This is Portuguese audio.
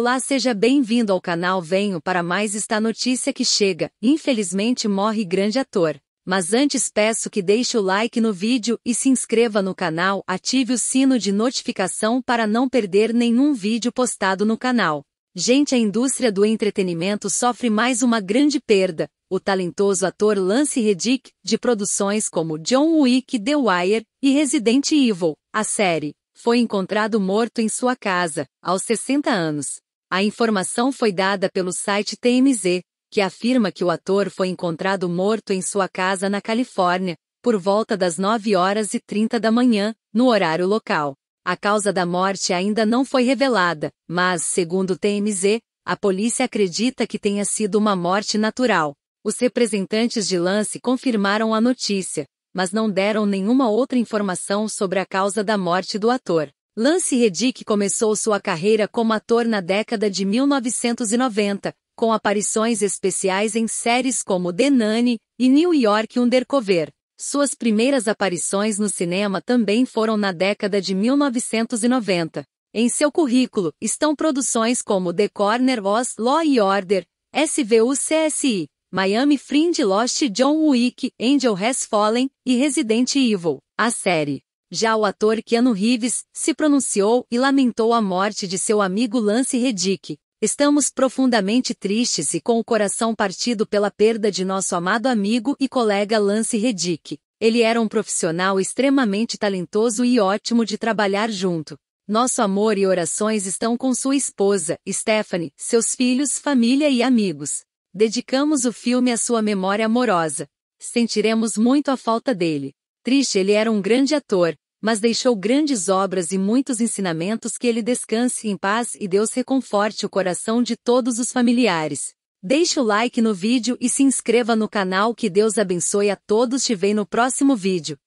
Olá, seja bem-vindo ao canal Venho para mais esta notícia que chega. Infelizmente morre grande ator. Mas antes peço que deixe o like no vídeo e se inscreva no canal, ative o sino de notificação para não perder nenhum vídeo postado no canal. Gente, a indústria do entretenimento sofre mais uma grande perda. O talentoso ator Lance Reddick, de produções como John Wick, The Wire e Resident Evil, a série foi encontrado morto em sua casa, aos 60 anos. A informação foi dada pelo site TMZ, que afirma que o ator foi encontrado morto em sua casa na Califórnia, por volta das 9 horas e 30 da manhã, no horário local. A causa da morte ainda não foi revelada, mas, segundo o TMZ, a polícia acredita que tenha sido uma morte natural. Os representantes de Lance confirmaram a notícia, mas não deram nenhuma outra informação sobre a causa da morte do ator. Lance Reddick começou sua carreira como ator na década de 1990, com aparições especiais em séries como The Nanny e New York Undercover. Suas primeiras aparições no cinema também foram na década de 1990. Em seu currículo estão produções como The Corner Oz Law and Order, SVU-CSI, Miami Friend Lost John Wick, Angel Has Fallen e Resident Evil. A série já o ator Keanu Reeves se pronunciou e lamentou a morte de seu amigo Lance Reddick. Estamos profundamente tristes e com o coração partido pela perda de nosso amado amigo e colega Lance Reddick. Ele era um profissional extremamente talentoso e ótimo de trabalhar junto. Nosso amor e orações estão com sua esposa, Stephanie, seus filhos, família e amigos. Dedicamos o filme à sua memória amorosa. Sentiremos muito a falta dele. Triste, ele era um grande ator, mas deixou grandes obras e muitos ensinamentos que ele descanse em paz e Deus reconforte o coração de todos os familiares. Deixe o like no vídeo e se inscreva no canal que Deus abençoe a todos te vem no próximo vídeo.